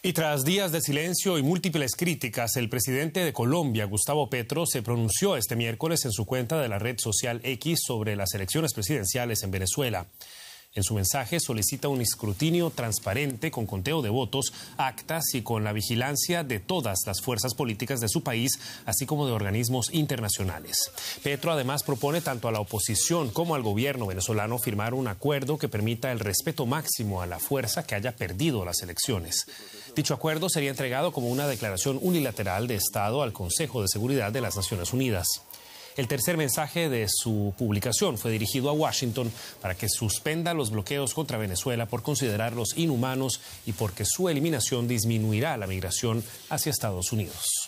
Y tras días de silencio y múltiples críticas, el presidente de Colombia, Gustavo Petro, se pronunció este miércoles en su cuenta de la red social X sobre las elecciones presidenciales en Venezuela. En su mensaje solicita un escrutinio transparente con conteo de votos, actas y con la vigilancia de todas las fuerzas políticas de su país, así como de organismos internacionales. Petro además propone tanto a la oposición como al gobierno venezolano firmar un acuerdo que permita el respeto máximo a la fuerza que haya perdido las elecciones. Dicho acuerdo sería entregado como una declaración unilateral de Estado al Consejo de Seguridad de las Naciones Unidas. El tercer mensaje de su publicación fue dirigido a Washington para que suspenda los bloqueos contra Venezuela por considerarlos inhumanos y porque su eliminación disminuirá la migración hacia Estados Unidos.